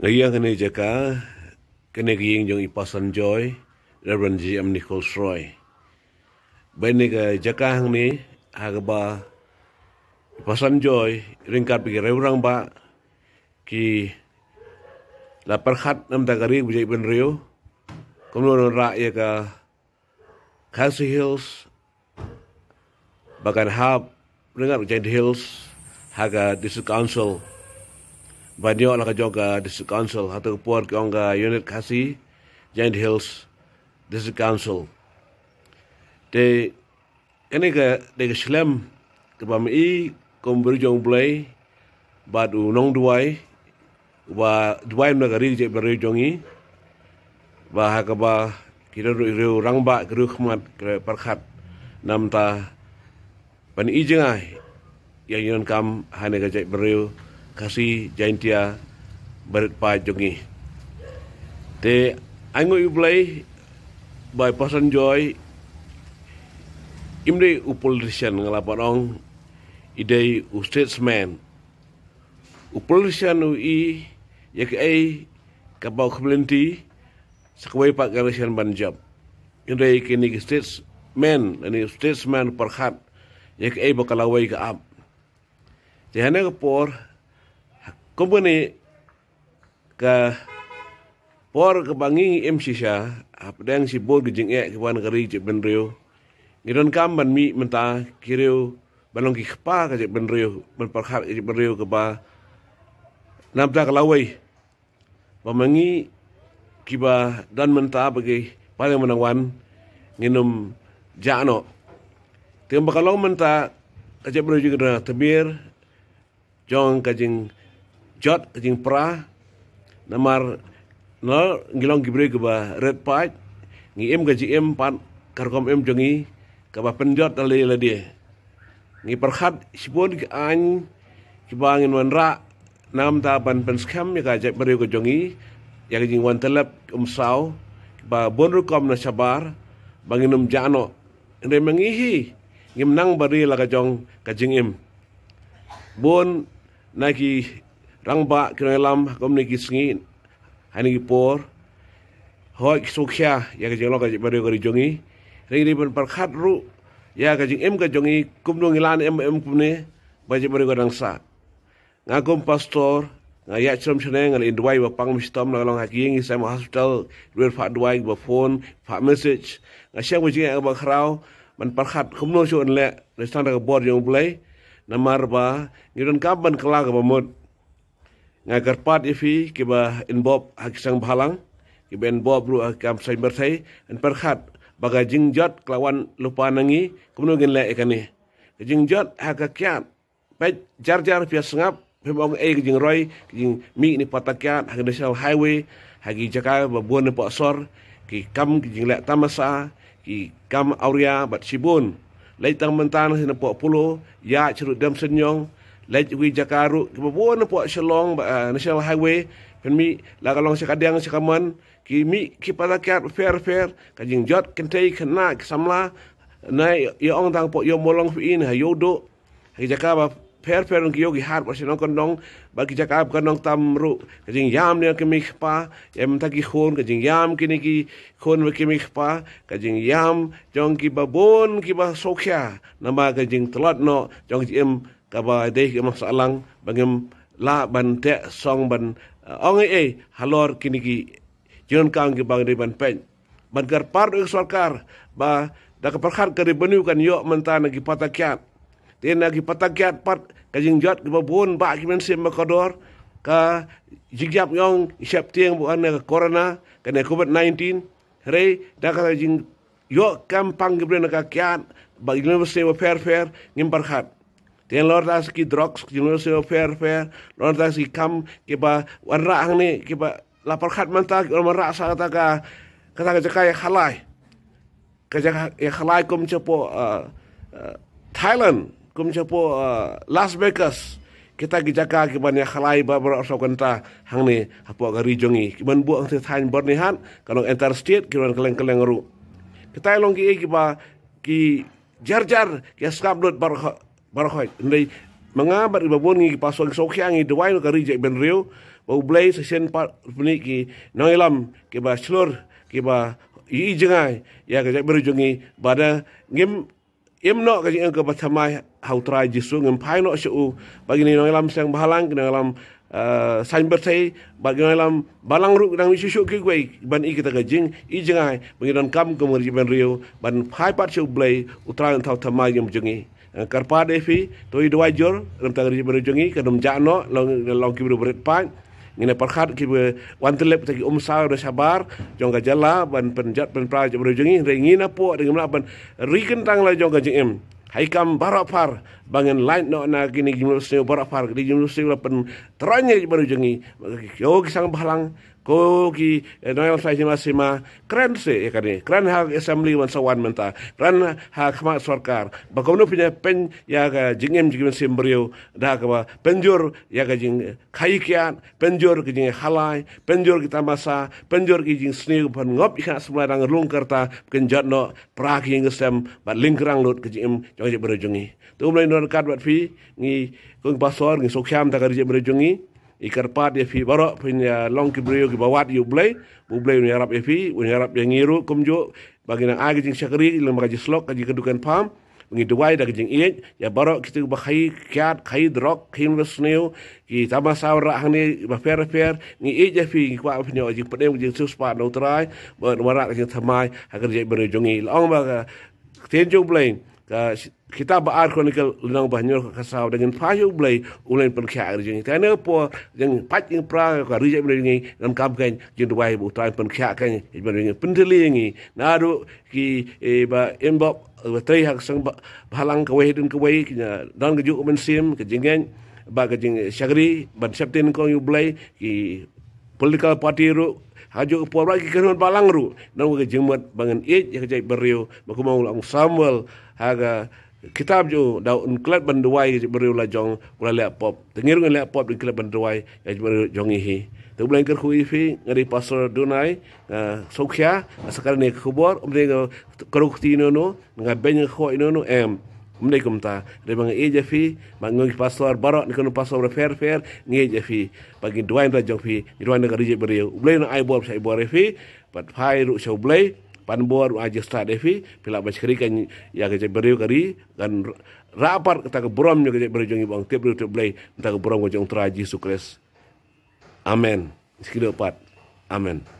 Ngayon ka na ka, kanagiging yung ipasan joy, Reverend G.M. Nichols Roy. Bani ka, jaka hang ni, haga ba, ipasan joy, rin ka pagi reurang ba, ki, la perhat nam tagari bujay ibn riyo, kumulun ra iya ka, Kasi Hills, bagan hab, ringan Jade Hills, haga District Council, Vanio la joga District Council atau Puar Kionga Unit khasi Giant Hills District Council. De ini ke de ke Slam ke Bami I Kumbri Jong Blay Bad U Nong Duai Wa Duai Negeri Je Beri Jongi Wa Hakaba Kira Riu Rangba Kiru Khmat Kira Parkhat Namta Pani Ijengah Yang Yunkam Hanya Gajak Beriu Kira kasih jaintia berpa jongi te angu iblai by person joy imde u politician ngalaparong ide u statesman u politician u i yak ai kabau kemlenti sekwai pak garisian banjab inde kini statesman ani statesman perhat yak ai bakalawai ka ap Tehane kepor kung ni ka por ka panging MC siya apdeng si bor ka jing e ka wan ka ri jik ben riu ngiron kamban mi menta kiriu balong ki kpa ka jik ben riu man parkhap ka jik ben riu ka ba namta ka lawai pamangi kiba dan menta bagi paling menang wan nginum jano tiang bakalong menta ka jik ben riu jik na tabir jong ka jing jot jing pra namar nol ngilong gibre ke red pipe ngi em gaji em pan karkom em jongi ke ba pen jot ngi perhat sipun ke an ke ba ngin wan ra nam ta ban pen skam ya ga jek bare ko jongi ya ga jing wan telap um sau ba bon ru kom na sabar banginum jano ngi mengi hi ngim nang bare jong ka jing em bon na rang ba kinoi lam kom ni kisngi hani por hoi sukhya ya ka jeng loka ba ri jongi ring ri ban parkhat ru ya ka jeng em ka jongi kum nu ngilan em em kum ne ba ji ba ri gorang sa nga kom pastor nga ya chom chne ngal in dwai ba pang mi stom la long ha kiing i sam hospital ri fa dwai ba phone fa message nga sheng wi jeng ba khrau ban parkhat kum nu chon le le stan ra bor jong play namar ba ngiran kam ban kla ga ba mot Nga karpat ifi e, kiba inbob hakisang bahalang, kiba inbob ru hakam sai bersai, in perkhat baga jingjot kelawan lupa nangi, kumno gin le ikani. Jingjot hakakiat, pet jar-jar pia sengap, pembong ai jing roy, jing mi ni patakiat, hak national highway, hagi jaka babuan ni sor, ki kam jing le tamasa, ki kam auria bat sibun. Lai tang mentan sinapok pulo, ya cerut dam senyong, lai wi jakaru ke bon po shalong uh, national highway pen kan mi la galong se kadang se kaman ki mi ki pada kar fair fair ka jing jot ken tei kena samla nai yo ya ong dang po yo ya molong fi in ha yo ya do ha, ki jakaba fair fair ki yo ki har po shalong kon dong ba ki jakab kon dong tam ru ka jing yam ne ki mi pa em ta ki khon ka jing yam ki ne ki khon ki mi pa ka jing yam jong ki babon ki ba sokya na ma ka jing tlat no jong ki em kaba dei gamas alang bangem la ban te song ban uh, ong e halor kinigi jon kang gi bang ban pen ban gar par ek sarkar ba da ka parhar kare banu kan yo menta na gi patakyat te na gi patakyat pat kajing jot gi babun ba gi men sem makador ka jigyap yong isap tieng bu ane corona kan ka ne covid 19 re da ka jing yo kampang gi bre na ka kyat ba gi men sem fair fair ngim parhar dia lor tak drugs drug, jenuh si fair fair, lor tak si kam, kita warna hang ni, kita ha lapor kat mata, orang warna sah tak ka, kata kerja kaya halai, kerja kaya halai kum cepo Thailand, kum cepo Las Vegas. Kita kerja kaya kita ni halai bawa orang sok kenta hang ni apa kari jongi, kita buang si Thailand bernihan, kalau interstate kita keleng keleng ru. Kita yang longgi kita ki jar jar kita skap dud baru barokhoi nei manga bar ba bon ngi paso so khyang i dwai ka je ben rio ba blai se sen pa ni ki nang ilam ke ba slor i jengai ya kerja je beru jungi bada ngim im no kerja yang ka pathama how try ji su pai no show bagi gi ni nang ilam bahalang ki nang sign eh, sain bagi ba gi nang ilam balang ru nang misu shu ki gwei ban i kita ka jing i jengai ngi don kam ka rio ban pai pat show blai utra yang tau thama ngim jungi Eh, karpa defi to i dwajor lem tagri berujungi kadum jano long long ki berit pan ngine parhat ki wan telep tagi umsa ro sabar jongga jala ban penjat pen pra jo berujungi ringina po dengan la ban riken tang la jongga jem hai kam far, bangen lain no na gini gimlo se far, gini gimlo se la pen teranya berujungi yo kisang bahlang ko ki eh, noel sai ni masima kran se ya kan ni kran ha assembly wan sawan menta kran ha khma sarkar ba ko punya pen ya ga jingem jingem sembrio da ga ba penjur ya ga jing khai kian penjur ki jing halai penjur kita masa penjur ki jing sneg pan ngop ya semua dang rung kerta ken jatno prak ying sem ba lingkrang lut ki jing jong jing berujungi tu mulai nor kad wat fi ngi kong pasor ngi sokham ta ga jing berujungi i karpat ya fi baro punya long ki brio ki bawat yu blay bu blay ni arab fi un arab yang ngiru kum jo bagi nang agi jing syakri ilang magaji slok agi kedukan pam ngi duwai dak jing iet ya baro kita ba khai kiat khai drok kim was new ki tama sawra rah ni ba fer fer ni iet ya fi ki kwa fi ni ajik pedem jing sus pa no trai ba warak jing tamai agar jing bero jongi long ba ketenjung eh, blay Ah, kita ba ar chronicle lang ba nyor ka sa da gen phayo blai ulain pan kha ar jing ta ne po jing pat jing pra ka ri jing ngi nam kam kan jin du bu ta pan kha kan jing ba ngi pin ngi na do ki e ba em ba ba tai hak sang ba ka wehdin ka wei ki ya, dan ge ju men sim ka jing ngi ba ka jing shagri ban septin ko yu blai ki political party ru haju puan lagi ke Balangru, balang ru bangun ke jemat it ya kejai beriu maku mahu lang samuel haga kitab ju da unklat banduai ke beriu la jong ula le pop tengir ngan le pop unklat banduai ya beriu jong ihi tu bulan ke khuifi ngari pasor dunai eh, sokia sekarang ni kubur umre ke kerukti nono ngabenya kho inono em mnei kum ta re bang e eh, je fi ma ngi pasor barok ni kono pasor fer fer ni e je fi ba gi dwai ta jong fi ni dwai na ri je bre yo na ai bor sai bor fi pat fai show sau blei pan bor a je sta de fi pila ba chri kan ya ge kan, je bre yo kari dan rapar ta ke brom ni ge je bre jong ibang te bre te blei ta ke brom ge jong tra ji amen skido pat amen.